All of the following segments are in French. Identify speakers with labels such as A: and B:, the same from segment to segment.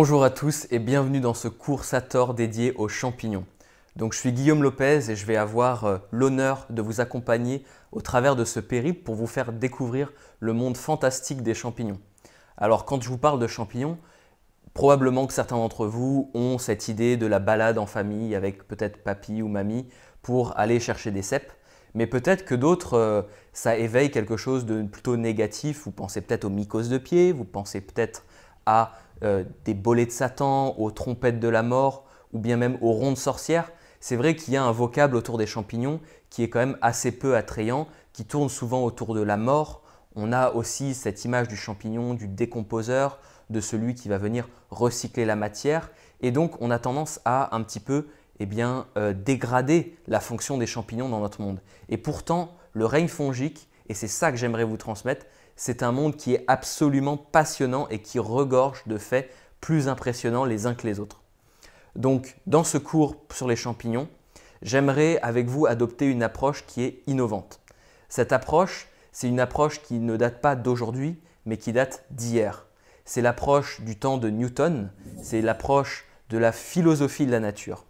A: Bonjour à tous et bienvenue dans ce cours Sator dédié aux champignons. Donc je suis Guillaume Lopez et je vais avoir euh, l'honneur de vous accompagner au travers de ce périple pour vous faire découvrir le monde fantastique des champignons. Alors quand je vous parle de champignons, probablement que certains d'entre vous ont cette idée de la balade en famille avec peut-être papy ou mamie pour aller chercher des cèpes. Mais peut-être que d'autres, euh, ça éveille quelque chose de plutôt négatif. Vous pensez peut-être aux mycoses de pied, vous pensez peut-être à euh, des bolets de Satan, aux trompettes de la mort, ou bien même aux rondes sorcières, c'est vrai qu'il y a un vocable autour des champignons qui est quand même assez peu attrayant, qui tourne souvent autour de la mort. On a aussi cette image du champignon, du décomposeur, de celui qui va venir recycler la matière. Et donc on a tendance à un petit peu eh bien, euh, dégrader la fonction des champignons dans notre monde. Et pourtant, le règne fongique, et c'est ça que j'aimerais vous transmettre, c'est un monde qui est absolument passionnant et qui regorge de faits plus impressionnants les uns que les autres. Donc, dans ce cours sur les champignons, j'aimerais avec vous adopter une approche qui est innovante. Cette approche, c'est une approche qui ne date pas d'aujourd'hui, mais qui date d'hier. C'est l'approche du temps de Newton, c'est l'approche de la philosophie de la nature.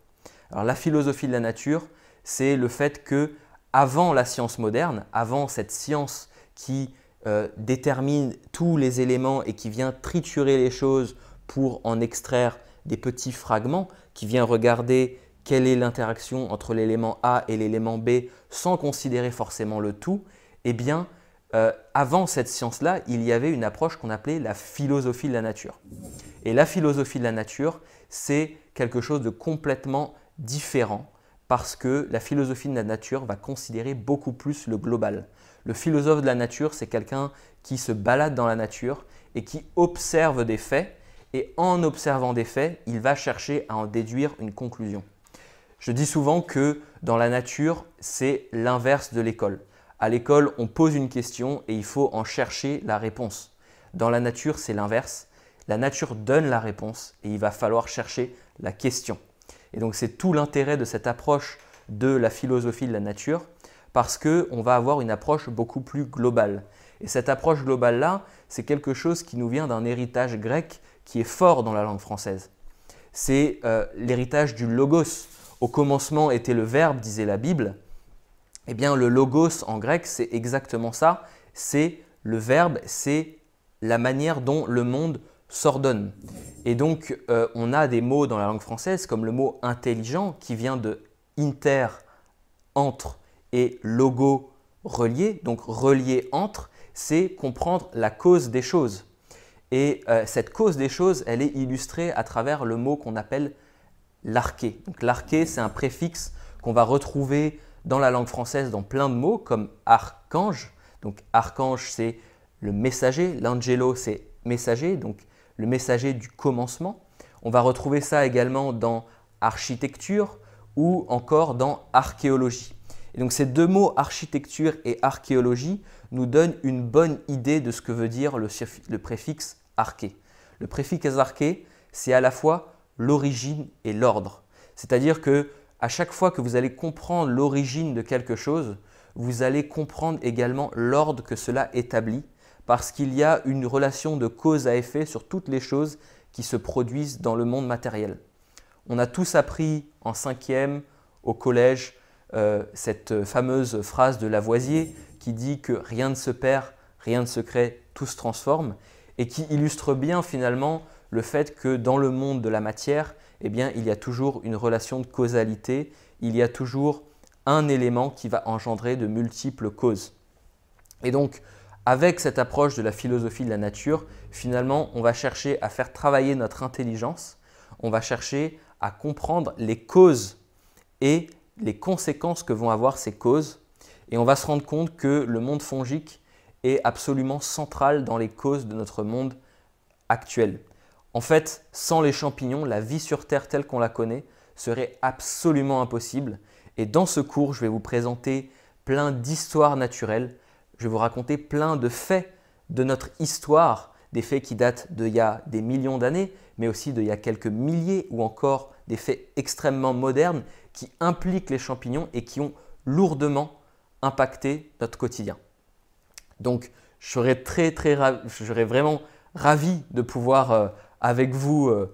A: Alors la philosophie de la nature, c'est le fait que avant la science moderne, avant cette science qui euh, détermine tous les éléments et qui vient triturer les choses pour en extraire des petits fragments, qui vient regarder quelle est l'interaction entre l'élément A et l'élément B sans considérer forcément le tout, eh bien, euh, avant cette science-là, il y avait une approche qu'on appelait la philosophie de la nature. Et la philosophie de la nature, c'est quelque chose de complètement différent parce que la philosophie de la nature va considérer beaucoup plus le global. Le philosophe de la nature, c'est quelqu'un qui se balade dans la nature et qui observe des faits, et en observant des faits, il va chercher à en déduire une conclusion. Je dis souvent que dans la nature, c'est l'inverse de l'école. À l'école, on pose une question et il faut en chercher la réponse. Dans la nature, c'est l'inverse. La nature donne la réponse et il va falloir chercher la question. Et donc c'est tout l'intérêt de cette approche de la philosophie de la nature, parce qu'on va avoir une approche beaucoup plus globale. Et cette approche globale-là, c'est quelque chose qui nous vient d'un héritage grec qui est fort dans la langue française. C'est euh, l'héritage du logos. Au commencement était le verbe, disait la Bible. Eh bien, le logos en grec, c'est exactement ça. C'est le verbe, c'est la manière dont le monde s'ordonne. Et donc, euh, on a des mots dans la langue française comme le mot intelligent qui vient de inter, entre, et logo relié, donc relié entre, c'est comprendre la cause des choses. Et euh, cette cause des choses, elle est illustrée à travers le mot qu'on appelle l'arché. Donc l'arché, c'est un préfixe qu'on va retrouver dans la langue française dans plein de mots comme archange. Donc archange, c'est le messager, l'angelo, c'est messager, donc le messager du commencement. On va retrouver ça également dans architecture ou encore dans archéologie donc ces deux mots, architecture et archéologie, nous donnent une bonne idée de ce que veut dire le, préfixe arché. Le préfixe arché, c'est à la fois l'origine et l'ordre. C'est-à-dire que à chaque fois que vous allez comprendre l'origine de quelque chose, vous allez comprendre également l'ordre que cela établit, parce qu'il y a une relation de cause à effet sur toutes les choses qui se produisent dans le monde matériel. On a tous appris en cinquième, au collège, euh, cette fameuse phrase de Lavoisier qui dit que rien ne se perd, rien ne se crée, tout se transforme, et qui illustre bien finalement le fait que dans le monde de la matière, eh bien, il y a toujours une relation de causalité, il y a toujours un élément qui va engendrer de multiples causes. Et donc, avec cette approche de la philosophie de la nature, finalement, on va chercher à faire travailler notre intelligence, on va chercher à comprendre les causes et les conséquences que vont avoir ces causes et on va se rendre compte que le monde fongique est absolument central dans les causes de notre monde actuel. En fait, sans les champignons, la vie sur Terre telle qu'on la connaît serait absolument impossible. Et dans ce cours, je vais vous présenter plein d'histoires naturelles, je vais vous raconter plein de faits de notre histoire, des faits qui datent d'il y a des millions d'années, mais aussi d'il y a quelques milliers ou encore des faits extrêmement modernes qui impliquent les champignons et qui ont lourdement impacté notre quotidien. Donc, je serais, très, très ravi, vraiment ravi de pouvoir euh, avec vous euh,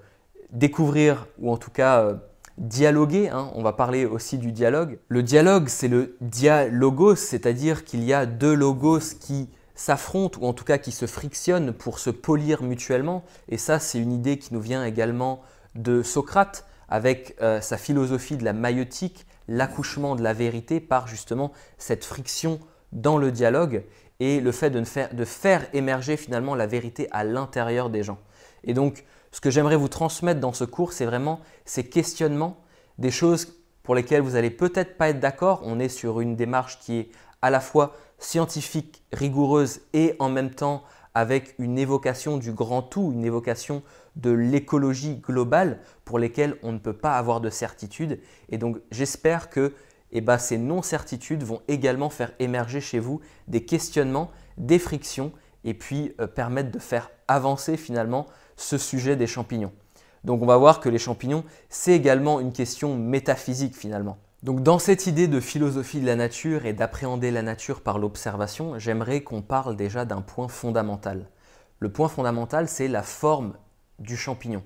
A: découvrir ou en tout cas euh, dialoguer. Hein. On va parler aussi du dialogue. Le dialogue, c'est le dialogos, c'est-à-dire qu'il y a deux logos qui s'affrontent ou en tout cas qui se frictionnent pour se polir mutuellement. Et ça, c'est une idée qui nous vient également de Socrate avec euh, sa philosophie de la maïotique, l'accouchement de la vérité par justement cette friction dans le dialogue et le fait de, faire, de faire émerger finalement la vérité à l'intérieur des gens. Et donc, ce que j'aimerais vous transmettre dans ce cours, c'est vraiment ces questionnements, des choses pour lesquelles vous allez peut-être pas être d'accord. On est sur une démarche qui est à la fois scientifique, rigoureuse et en même temps avec une évocation du grand tout, une évocation de l'écologie globale pour lesquelles on ne peut pas avoir de certitude. Et donc j'espère que eh ben, ces non-certitudes vont également faire émerger chez vous des questionnements, des frictions, et puis euh, permettre de faire avancer finalement ce sujet des champignons. Donc on va voir que les champignons, c'est également une question métaphysique finalement. Donc dans cette idée de philosophie de la nature et d'appréhender la nature par l'observation, j'aimerais qu'on parle déjà d'un point fondamental. Le point fondamental, c'est la forme du champignon.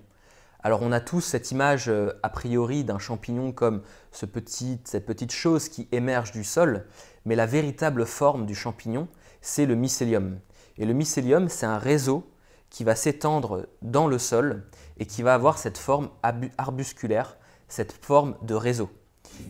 A: Alors on a tous cette image euh, a priori d'un champignon comme cette petite chose qui émerge du sol, mais la véritable forme du champignon, c'est le mycélium. Et le mycélium, c'est un réseau qui va s'étendre dans le sol et qui va avoir cette forme arbusculaire, cette forme de réseau.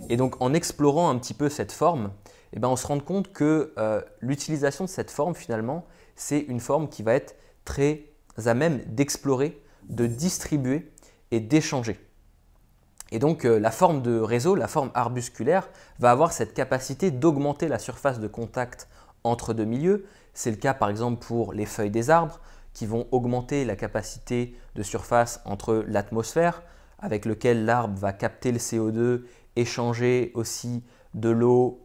A: Et donc en explorant un petit peu cette forme, eh ben, on se rend compte que euh, l'utilisation de cette forme finalement, c'est une forme qui va être très à même d'explorer de distribuer et d'échanger. Et donc euh, la forme de réseau, la forme arbusculaire, va avoir cette capacité d'augmenter la surface de contact entre deux milieux. C'est le cas par exemple pour les feuilles des arbres qui vont augmenter la capacité de surface entre l'atmosphère avec lequel l'arbre va capter le CO2, échanger aussi de l'eau,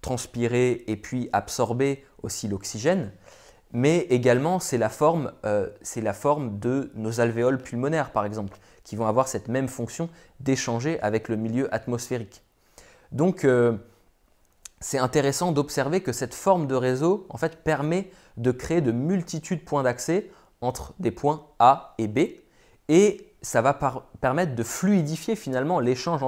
A: transpirer et puis absorber aussi l'oxygène mais également euh, c'est la, forme, de nos alvéoles pulmonaires par exemple, qui vont avoir cette même fonction d'échanger avec le milieu atmosphérique. Donc euh, c'est intéressant d'observer que cette forme de réseau en fait permet de créer de multitudes de points d'accès entre des points A et B et ça va permettre de fluidifier finalement l'échange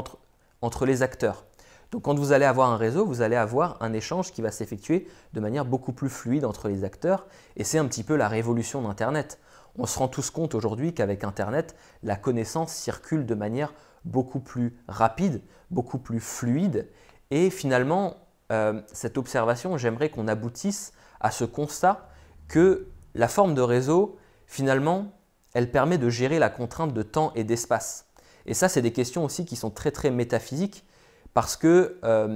A: entre les acteurs. Donc quand vous allez avoir un réseau, vous allez avoir un échange qui va s'effectuer de manière beaucoup plus fluide entre les acteurs, et c'est un petit peu la révolution d'Internet. On se rend tous compte aujourd'hui qu'avec Internet, la connaissance circule de manière beaucoup plus rapide, beaucoup plus fluide, et finalement, euh, cette observation, j'aimerais qu'on aboutisse à ce constat que la forme de réseau, finalement, elle permet de gérer la contrainte de temps et d'espace. Et ça, c'est des questions aussi qui sont très très métaphysiques, parce que euh,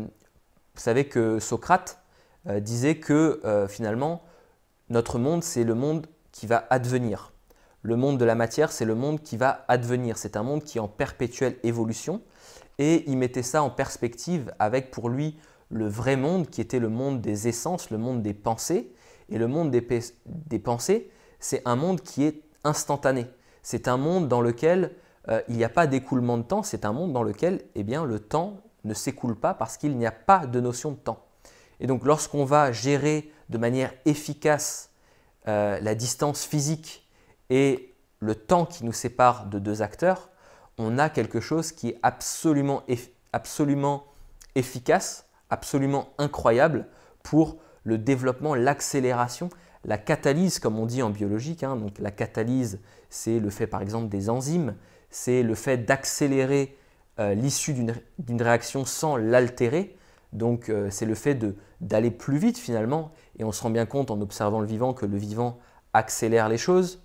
A: vous savez que Socrate euh, disait que euh, finalement, notre monde, c'est le monde qui va advenir. Le monde de la matière, c'est le monde qui va advenir. C'est un monde qui est en perpétuelle évolution. Et il mettait ça en perspective avec pour lui le vrai monde qui était le monde des essences, le monde des pensées. Et le monde des, pensées, c'est un monde qui est instantané. C'est un monde dans lequel il n'y a pas d'écoulement de temps, c'est un monde dans lequel eh bien, le temps ne s'écoule pas parce qu'il n'y a pas de notion de temps. Et donc lorsqu'on va gérer de manière efficace euh, la distance physique et le temps qui nous sépare de deux acteurs, on a quelque chose qui est absolument, absolument efficace, absolument incroyable pour le développement, l'accélération, la catalyse, comme on dit en biologique. Hein. donc la catalyse, c'est le fait par exemple des enzymes, c'est le fait d'accélérer euh, l'issue d'une réaction sans l'altérer. Donc euh, c'est le fait d'aller plus vite finalement, et on se rend bien compte en observant le vivant que le vivant accélère les choses.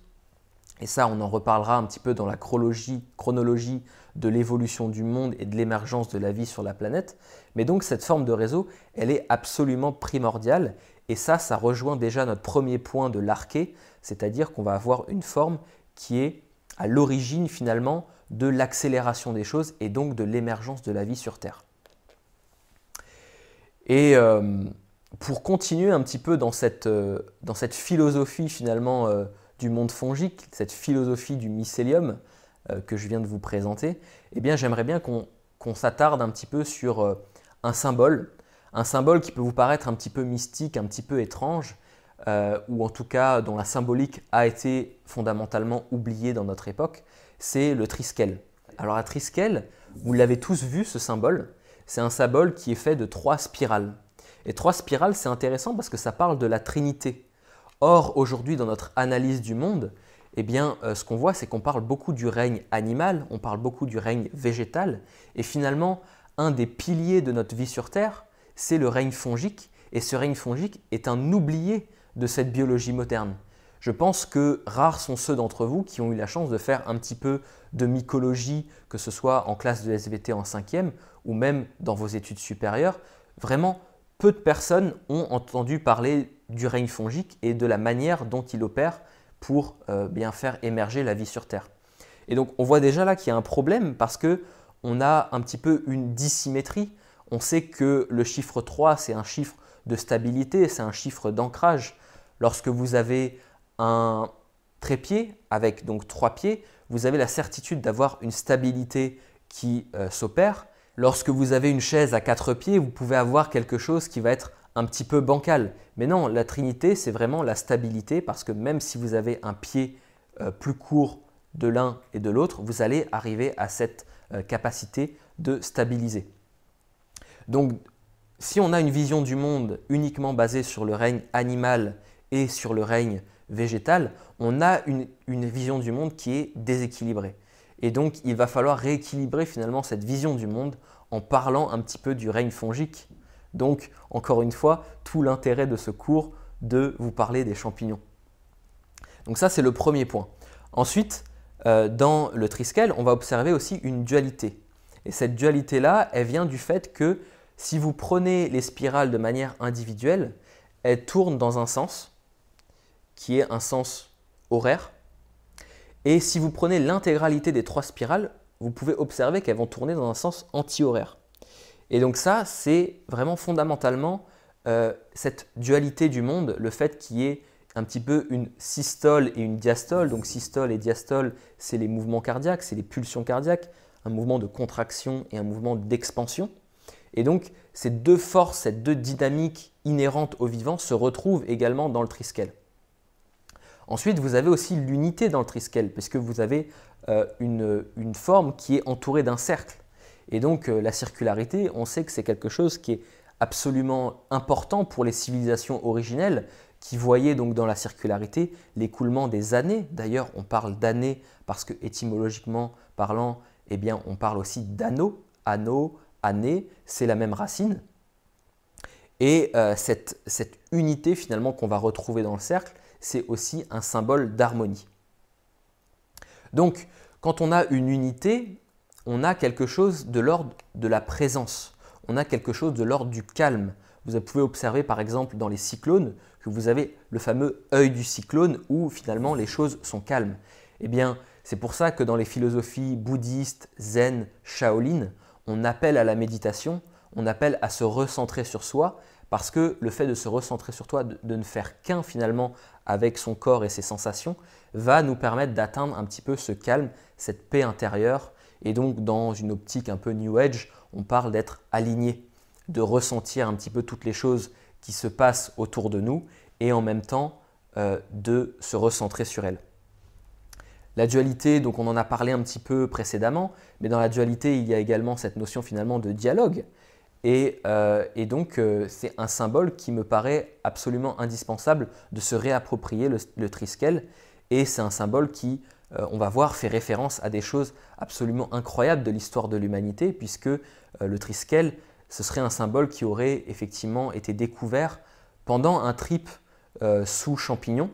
A: Et ça, on en reparlera un petit peu dans la chronologie, chronologie de l'évolution du monde et de l'émergence de la vie sur la planète. Mais donc cette forme de réseau, elle est absolument primordiale. Et ça, ça rejoint déjà notre premier point de l'arché, c'est-à-dire qu'on va avoir une forme qui est à l'origine finalement de l'accélération des choses et donc de l'émergence de la vie sur Terre. Et euh, pour continuer un petit peu dans cette, euh, philosophie finalement euh, du monde fongique, cette philosophie du mycélium que je viens de vous présenter, eh bien j'aimerais bien qu'on s'attarde un petit peu sur un symbole, un symbole qui peut vous paraître un petit peu mystique, un petit peu étrange, ou en tout cas dont la symbolique a été fondamentalement oubliée dans notre époque, c'est le triskel. Alors la triskel, vous l'avez tous vu ce symbole, c'est un symbole qui est fait de trois spirales. Et trois spirales, c'est intéressant parce que ça parle de la Trinité. Or, aujourd'hui, dans notre analyse du monde, eh bien, euh, ce qu'on voit, c'est qu'on parle beaucoup du règne animal, on parle beaucoup du règne végétal, et finalement, un des piliers de notre vie sur Terre, c'est le règne fongique, et ce règne fongique est un oublié de cette biologie moderne. Je pense que rares sont ceux d'entre vous qui ont eu la chance de faire un petit peu de mycologie, que ce soit en classe de SVT en 5e ou même dans vos études supérieures. Vraiment, peu de personnes ont entendu parler du règne fongique et de la manière dont il opère pour euh, bien faire émerger la vie sur Terre. Et donc on voit déjà là qu'il y a un problème parce que on a un petit peu une dissymétrie. On sait que le chiffre 3, c'est un chiffre de stabilité, c'est un chiffre d'ancrage. Lorsque vous avez un trépied avec donc trois pieds, vous avez la certitude d'avoir une stabilité qui euh, s'opère. Lorsque vous avez une chaise à quatre pieds, vous pouvez avoir quelque chose qui va être un petit peu bancal. Mais non, la trinité, c'est vraiment la stabilité parce que même si vous avez un pied euh, plus court de l'un et de l'autre, vous allez arriver à cette euh, capacité de stabiliser. Donc, si on a une vision du monde uniquement basée sur le règne animal et sur le règne végétale, on a une, vision du monde qui est déséquilibrée. Et donc, il va falloir rééquilibrer finalement cette vision du monde en parlant un petit peu du règne fongique. Donc, encore une fois, tout l'intérêt de ce cours de vous parler des champignons. Donc ça, c'est le premier point. Ensuite, euh, dans le triskel, on va observer aussi une dualité. Et cette dualité-là, elle vient du fait que si vous prenez les spirales de manière individuelle, elles tournent dans un sens, qui est un sens horaire. Et si vous prenez l'intégralité des trois spirales, vous pouvez observer qu'elles vont tourner dans un sens anti-horaire. Et donc ça, c'est vraiment fondamentalement euh, cette dualité du monde, le fait qu'il y ait un petit peu une systole et une diastole. Donc systole et diastole, c'est les mouvements cardiaques, c'est les pulsions cardiaques, un mouvement de contraction et un mouvement d'expansion. Et donc ces deux forces, ces deux dynamiques inhérentes au vivant se retrouvent également dans le triskel. Ensuite, vous avez aussi l'unité dans le triskel, puisque vous avez euh, une, forme qui est entourée d'un cercle. Et donc, euh, la circularité, on sait que c'est quelque chose qui est absolument important pour les civilisations originelles, qui voyaient donc dans la circularité l'écoulement des années. D'ailleurs, on parle d'années parce que étymologiquement parlant, eh bien, on parle aussi d'anneaux. Anneaux, années, c'est la même racine. Et euh, cette, unité finalement qu'on va retrouver dans le cercle, c'est aussi un symbole d'harmonie. Donc, quand on a une unité, on a quelque chose de l'ordre de la présence, on a quelque chose de l'ordre du calme. Vous pouvez observer par exemple dans les cyclones que vous avez le fameux œil du cyclone où finalement les choses sont calmes. Eh bien, c'est pour ça que dans les philosophies bouddhistes, zen, shaolin, on appelle à la méditation, on appelle à se recentrer sur soi parce que le fait de se recentrer sur toi, de, ne faire qu'un finalement avec son corps et ses sensations, va nous permettre d'atteindre un petit peu ce calme, cette paix intérieure. Et donc dans une optique un peu New Age, on parle d'être aligné, de ressentir un petit peu toutes les choses qui se passent autour de nous et en même temps euh, de se recentrer sur elles. La dualité, donc on en a parlé un petit peu précédemment, mais dans la dualité, il y a également cette notion finalement de dialogue. Euh, et, donc, euh, c'est un symbole qui me paraît absolument indispensable de se réapproprier le, triskel. Et c'est un symbole qui, euh, on va voir, fait référence à des choses absolument incroyables de l'histoire de l'humanité, puisque le triskel, ce serait un symbole qui aurait effectivement été découvert pendant un trip sous champignons.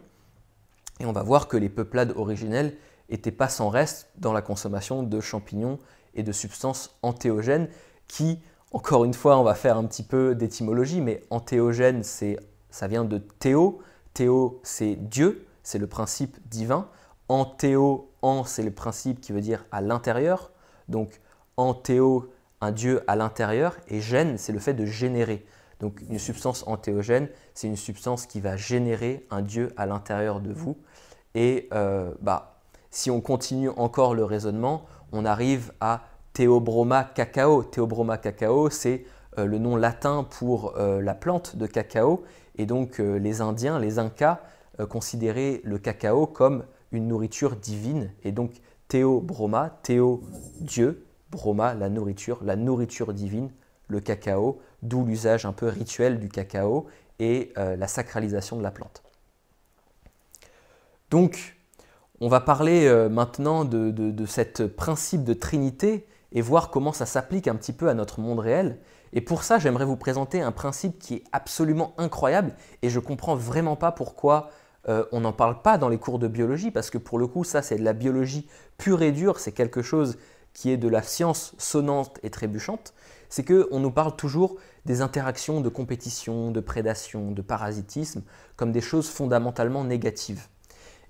A: Et on va voir que les peuplades originelles n'étaient pas sans reste dans la consommation de champignons et de substances antéogènes qui encore une fois, on va faire un petit peu d'étymologie, mais antéogène, ça vient de théo. Théo, c'est Dieu, c'est le principe divin. Anthéo, en, c'est le principe qui veut dire à l'intérieur. Donc, antéo, un Dieu à l'intérieur. Et gène, c'est le fait de générer. Donc, une substance antéogène, c'est une substance qui va générer un Dieu à l'intérieur de vous. Et euh, bah, si on continue encore le raisonnement, on arrive à Théobroma cacao. Theobroma cacao, c'est euh, le nom latin pour euh, la plante de cacao. Et donc euh, les Indiens, les Incas, considéraient le cacao comme une nourriture divine. Et donc Théobroma, Théo, Dieu, Broma, la nourriture, la nourriture divine, le cacao, d'où l'usage un peu rituel du cacao et la sacralisation de la plante. Donc, on va parler maintenant de, de, de ce principe de Trinité et voir comment ça s'applique un petit peu à notre monde réel. Et pour ça, j'aimerais vous présenter un principe qui est absolument incroyable et je comprends vraiment pas pourquoi euh, on n'en parle pas dans les cours de biologie parce que pour le coup, ça c'est de la biologie pure et dure, c'est quelque chose qui est de la science sonnante et trébuchante, c'est que on nous parle toujours des interactions de compétition, de prédation, de parasitisme comme des choses fondamentalement négatives.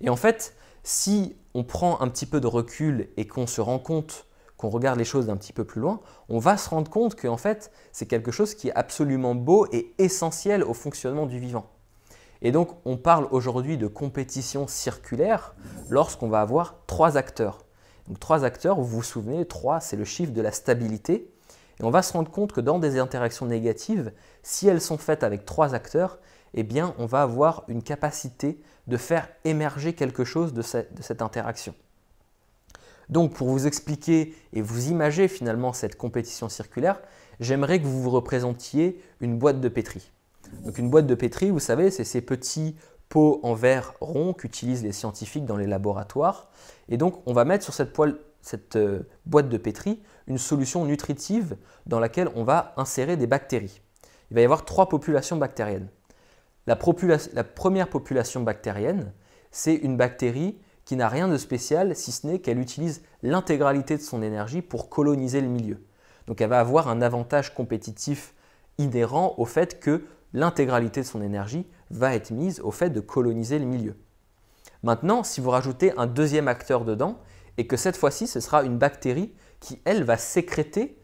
A: Et en fait, si on prend un petit peu de recul et qu'on se rend compte qu'on regarde les choses d'un petit peu plus loin, on va se rendre compte qu'en fait, c'est quelque chose qui est absolument beau et essentiel au fonctionnement du vivant. Et donc, on parle aujourd'hui de compétition circulaire lorsqu'on va avoir trois acteurs. Donc, trois acteurs, vous vous souvenez, trois, c'est le chiffre de la stabilité. Et on va se rendre compte que dans des interactions négatives, si elles sont faites avec trois acteurs, eh bien, on va avoir une capacité de faire émerger quelque chose de cette interaction. Donc pour vous expliquer et vous imager finalement cette compétition circulaire, j'aimerais que vous vous représentiez une boîte de pétri. Donc une boîte de pétri, vous savez, c'est ces petits pots en verre rond qu'utilisent les scientifiques dans les laboratoires. Et donc on va mettre sur cette, poêle, cette euh, boîte de pétri une solution nutritive dans laquelle on va insérer des bactéries. Il va y avoir trois populations bactériennes. La, la première population bactérienne, c'est une bactérie qui n'a rien de spécial si ce n'est qu'elle utilise l'intégralité de son énergie pour coloniser le milieu. Donc elle va avoir un avantage compétitif inhérent au fait que l'intégralité de son énergie va être mise au fait de coloniser le milieu. Maintenant, si vous rajoutez un deuxième acteur dedans, et que cette fois-ci, ce sera une bactérie qui, elle, va sécréter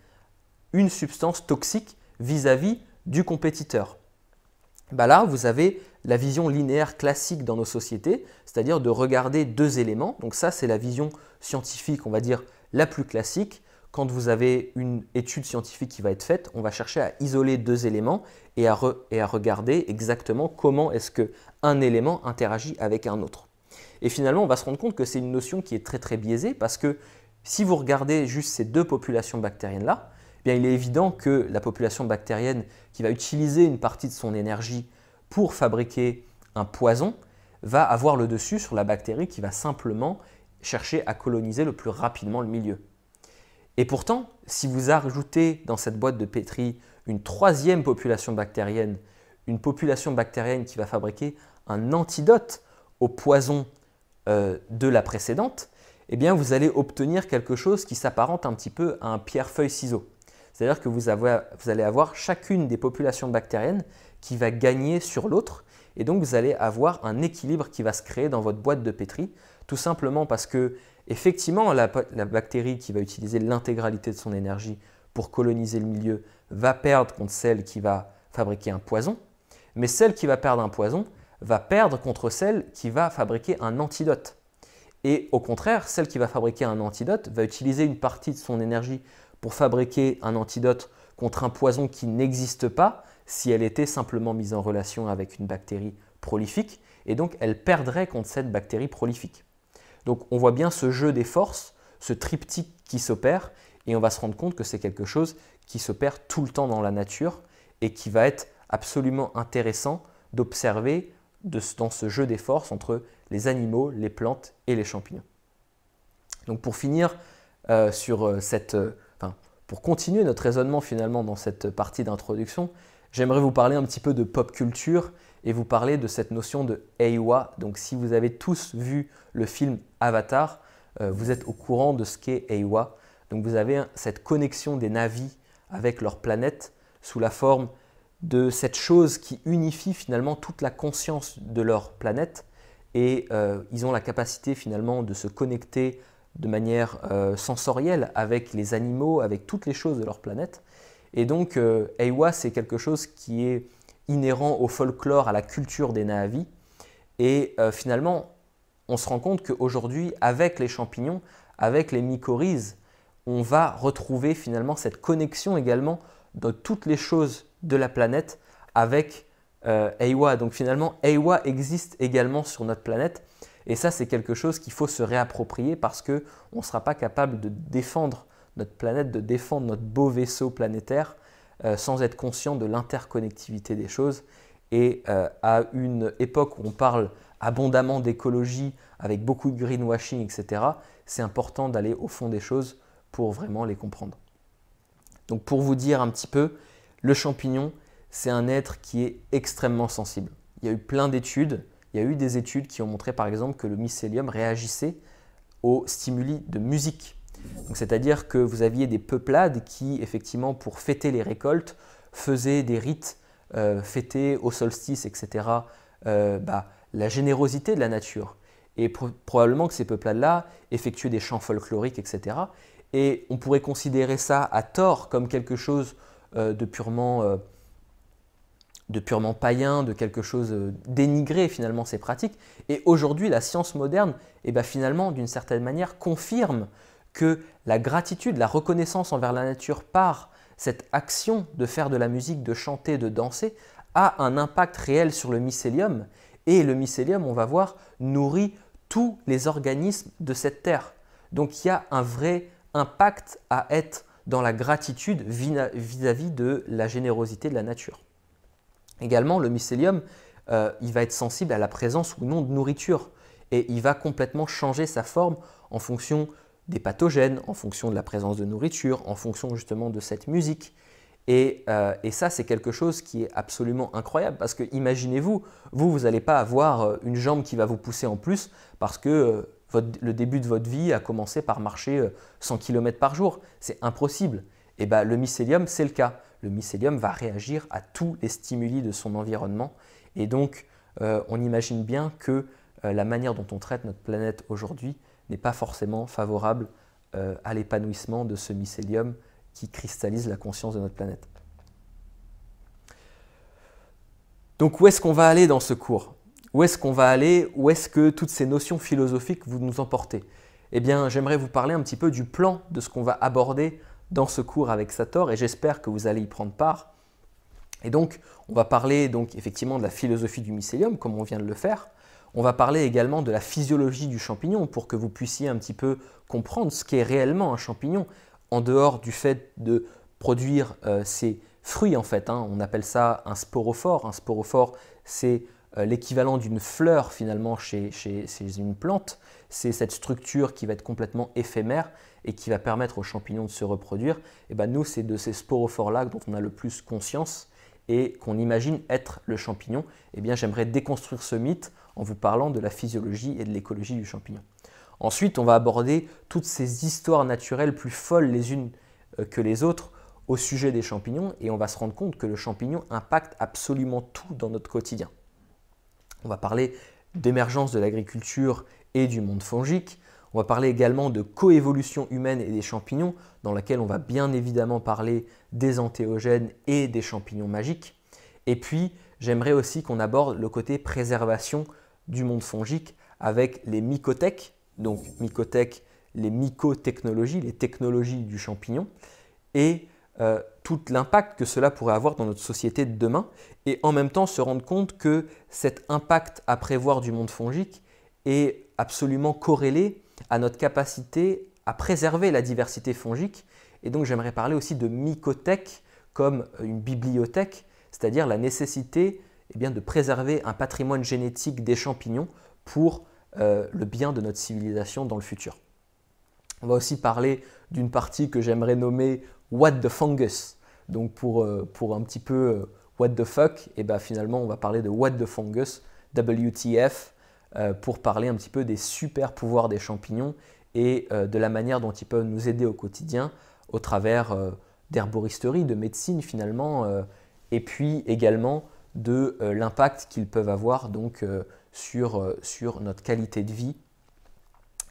A: une substance toxique vis-à-vis du compétiteur. Bah là, vous avez la vision linéaire classique dans nos sociétés, c'est-à-dire de regarder deux éléments. Donc ça, c'est la vision scientifique, on va dire, la plus classique. Quand vous avez une étude scientifique qui va être faite, on va chercher à isoler deux éléments et à, regarder exactement comment est-ce que un élément interagit avec un autre. Et finalement, on va se rendre compte que c'est une notion qui est très très biaisée parce que si vous regardez juste ces deux populations bactériennes-là, eh il est évident que la population bactérienne qui va utiliser une partie de son énergie pour fabriquer un poison va avoir le dessus sur la bactérie qui va simplement chercher à coloniser le plus rapidement le milieu. Et pourtant, si vous ajoutez dans cette boîte de pétri une troisième population bactérienne, une population bactérienne qui va fabriquer un antidote au poison euh, de la précédente, eh bien vous allez obtenir quelque chose qui s'apparente un petit peu à un pierre-feuille-ciseau. C'est-à-dire que vous allez avoir chacune des populations bactériennes qui va gagner sur l'autre. Et donc vous allez avoir un équilibre qui va se créer dans votre boîte de pétri, tout simplement parce que effectivement la, la bactérie qui va utiliser l'intégralité de son énergie pour coloniser le milieu va perdre contre celle qui va fabriquer un poison, mais celle qui va perdre un poison va perdre contre celle qui va fabriquer un antidote. Et au contraire, celle qui va fabriquer un antidote va utiliser une partie de son énergie pour fabriquer un antidote contre un poison qui n'existe pas, si elle était simplement mise en relation avec une bactérie prolifique, et donc elle perdrait contre cette bactérie prolifique. Donc on voit bien ce jeu des forces, ce triptyque qui s'opère, et on va se rendre compte que c'est quelque chose qui s'opère tout le temps dans la nature et qui va être absolument intéressant d'observer dans ce jeu des forces entre les animaux, les plantes et les champignons. Donc pour finir euh, sur euh, cette, euh, pour continuer notre raisonnement finalement dans cette partie d'introduction, j'aimerais vous parler un petit peu de pop culture et vous parler de cette notion de Eiwa. Donc si vous avez tous vu le film Avatar, euh, vous êtes au courant de ce qu'est Eiwa. Donc vous avez cette connexion des navis avec leur planète sous la forme de cette chose qui unifie finalement toute la conscience de leur planète et euh, ils ont la capacité finalement de se connecter de manière euh, sensorielle avec les animaux, avec toutes les choses de leur planète. Et donc, euh, c'est quelque chose qui est inhérent au folklore, à la culture des Nahavis. Et euh, finalement, on se rend compte qu'aujourd'hui, avec les champignons, avec les mycorhizes, on va retrouver finalement cette connexion également de toutes les choses de la planète avec euh, Donc finalement, Eiwa existe également sur notre planète. Et ça, c'est quelque chose qu'il faut se réapproprier parce qu'on ne sera pas capable de défendre notre planète, de défendre notre beau vaisseau planétaire euh, sans être conscient de l'interconnectivité des choses. Et euh, à une époque où on parle abondamment d'écologie, avec beaucoup de greenwashing, etc., c'est important d'aller au fond des choses pour vraiment les comprendre. Donc pour vous dire un petit peu, le champignon, c'est un être qui est extrêmement sensible. Il y a eu plein d'études, il y a eu des études qui ont montré par exemple que le mycélium réagissait aux stimuli de musique. C'est-à-dire que vous aviez des peuplades qui, effectivement, pour fêter les récoltes, faisaient des rites euh, fêtaient au solstice, etc., euh, bah, la générosité de la nature. Et probablement que ces peuplades-là effectuaient des chants folkloriques, etc. Et on pourrait considérer ça à tort comme quelque chose euh, de, purement, de purement païen, de quelque chose dénigré finalement ces pratiques. Et aujourd'hui, la science moderne, eh ben, finalement, d'une certaine manière, confirme que la gratitude, la reconnaissance envers la nature par cette action de faire de la musique, de chanter, de danser, a un impact réel sur le mycélium. Et le mycélium, on va voir, nourrit tous les organismes de cette terre. Donc il y a un vrai impact à être dans la gratitude vis-à-vis de la générosité de la nature. Également, le mycélium, euh, il va être sensible à la présence ou non de nourriture. Et il va complètement changer sa forme en fonction des pathogènes, en fonction de la présence de nourriture, en fonction justement de cette musique. Et, euh, ça, c'est quelque chose qui est absolument incroyable parce que imaginez-vous, vous, vous n'allez pas avoir euh, une jambe qui va vous pousser en plus parce que euh, le début de votre vie a commencé par marcher 100 km par jour. C'est impossible. Et eh bien, le mycélium, c'est le cas. Le mycélium va réagir à tous les stimuli de son environnement. Et donc, on imagine bien que la manière dont on traite notre planète aujourd'hui n'est pas forcément favorable euh, à l'épanouissement de ce mycélium qui cristallise la conscience de notre planète. Donc où est-ce qu'on va aller dans ce cours Où est-ce qu'on va aller Où est-ce que toutes ces notions philosophiques vous nous emportez Eh bien, j'aimerais vous parler un petit peu du plan de ce qu'on va aborder dans ce cours avec Sator et j'espère que vous allez y prendre part. Et donc, on va parler donc effectivement de la philosophie du mycélium comme on vient de le faire. On va parler également de la physiologie du champignon pour que vous puissiez un petit peu comprendre ce qu'est réellement un champignon en dehors du fait de produire euh, ses fruits en fait. Hein. On appelle ça un sporophore. Un sporophore, c'est euh, l'équivalent d'une fleur finalement chez, une plante. C'est cette structure qui va être complètement éphémère et qui va permettre aux champignons de se reproduire. Et eh ben, nous, c'est de ces sporophores-là dont on a le plus conscience et qu'on imagine être le champignon. Eh bien, j'aimerais déconstruire ce mythe en vous parlant de la physiologie et de l'écologie du champignon. Ensuite, on va aborder toutes ces histoires naturelles plus folles les unes euh, que les autres au sujet des champignons et on va se rendre compte que le champignon impacte absolument tout dans notre quotidien. On va parler d'émergence de l'agriculture et du monde fongique. On va parler également de coévolution humaine et des champignons, dans laquelle on va bien évidemment parler des antéogènes et des champignons magiques. Et puis, j'aimerais aussi qu'on aborde le côté préservation du monde fongique avec les mycothèques, donc mycothèques, les mycotechnologies, les technologies du champignon, et euh, tout l'impact que cela pourrait avoir dans notre société de demain, et en même temps se rendre compte que cet impact à prévoir du monde fongique est absolument corrélé à notre capacité à préserver la diversité fongique. Et donc j'aimerais parler aussi de mycothèque comme une bibliothèque, c'est-à-dire la nécessité eh bien, de préserver un patrimoine génétique des champignons pour euh, le bien de notre civilisation dans le futur. On va aussi parler d'une partie que j'aimerais nommer What the Fungus. Donc pour, euh, pour un petit peu euh, What the fuck, et eh ben finalement on va parler de What the Fungus, WTF, pour parler un petit peu des super pouvoirs des champignons et de la manière dont ils peuvent nous aider au quotidien au travers d'herboristerie, de médecine finalement, et puis également de euh, l'impact qu'ils peuvent avoir donc euh, euh, sur, notre qualité de vie,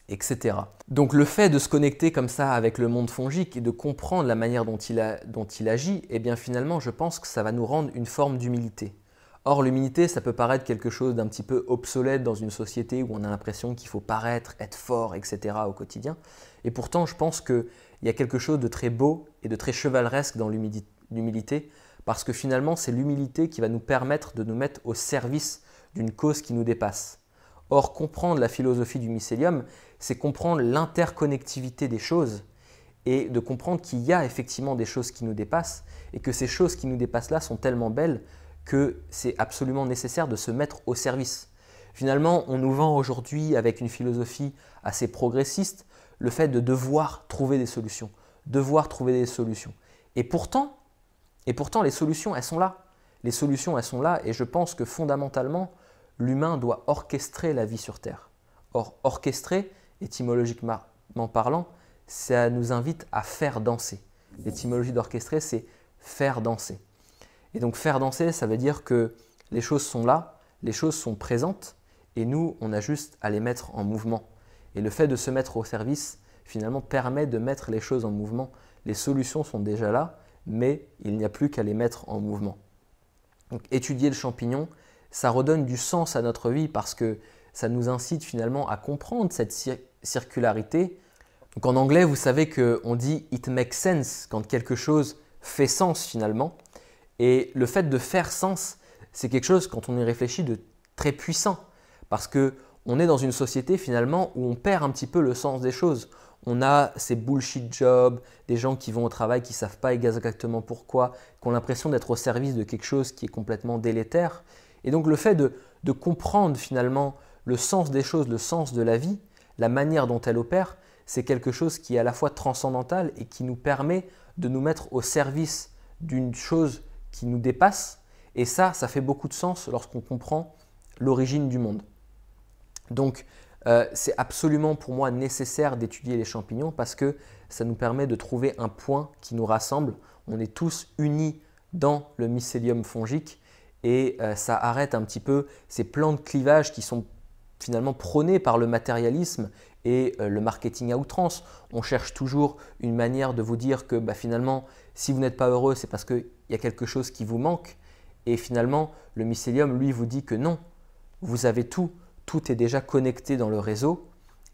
A: etc. Donc le fait de se connecter comme ça avec le monde fongique et de comprendre la manière dont il, dont il agit, eh bien finalement je pense que ça va nous rendre une forme d'humilité. Or, l'humilité, ça peut paraître quelque chose d'un petit peu obsolète dans une société où on a l'impression qu'il faut paraître, être fort, etc. au quotidien. Et pourtant, je pense qu'il y a quelque chose de très beau et de très chevaleresque dans l'humilité, parce que finalement c'est l'humilité qui va nous permettre de nous mettre au service d'une cause qui nous dépasse. Or, comprendre la philosophie du mycélium, c'est comprendre l'interconnectivité des choses et de comprendre qu'il y a effectivement des choses qui nous dépassent et que ces choses qui nous dépassent là sont tellement belles que c'est absolument nécessaire de se mettre au service. Finalement, on nous vend aujourd'hui avec une philosophie assez progressiste le fait de devoir trouver des solutions, devoir trouver des solutions. Et pourtant, et pourtant, les solutions, elles sont là. Les solutions, elles sont là, et je pense que fondamentalement, l'humain doit orchestrer la vie sur Terre. Or, orchestrer, étymologiquement parlant, ça nous invite à faire danser. L'étymologie d'orchestrer, c'est faire danser. Et donc faire danser, ça veut dire que les choses sont là, les choses sont présentes, et nous, on a juste à les mettre en mouvement. Et le fait de se mettre au service, finalement, permet de mettre les choses en mouvement. Les solutions sont déjà là, mais il n'y a plus qu'à les mettre en mouvement. Donc étudier le champignon, ça redonne du sens à notre vie parce que ça nous incite finalement à comprendre cette circularité. Donc en anglais, vous savez qu'on dit it makes sense quand quelque chose fait sens finalement. Et le fait de faire sens, c'est quelque chose, quand on y réfléchit, de très puissant. Parce que on est dans une société finalement où on perd un petit peu le sens des choses on a ces bullshit jobs, des gens qui vont au travail qui ne savent pas exactement pourquoi, qui ont l'impression d'être au service de quelque chose qui est complètement délétère. Et donc le fait de, comprendre finalement le sens des choses, le sens de la vie, la manière dont elle opère, c'est quelque chose qui est à la fois transcendantal et qui nous permet de nous mettre au service d'une chose qui nous dépasse. Et ça, ça fait beaucoup de sens lorsqu'on comprend l'origine du monde. Donc, euh, c'est absolument pour moi nécessaire d'étudier les champignons parce que ça nous permet de trouver un point qui nous rassemble. On est tous unis dans le mycélium fongique et euh, ça arrête un petit peu ces plans de clivage qui sont finalement prônés par le matérialisme et euh, le marketing à outrance. On cherche toujours une manière de vous dire que bah, finalement, si vous n'êtes pas heureux, c'est parce qu'il y a quelque chose qui vous manque. Et finalement, le mycélium, lui, vous dit que non, vous avez tout, tout est déjà connecté dans le réseau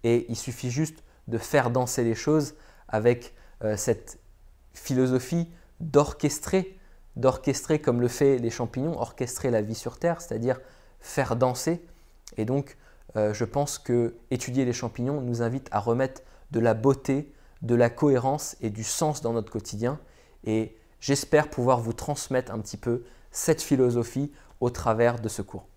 A: et il suffit juste de faire danser les choses avec euh, cette philosophie d'orchestrer, d'orchestrer comme le fait les champignons, orchestrer la vie sur Terre, c'est-à-dire faire danser. Et donc, euh, je pense que étudier les champignons nous invite à remettre de la beauté, de la cohérence et du sens dans notre quotidien. Et j'espère pouvoir vous transmettre un petit peu cette philosophie au travers de ce cours.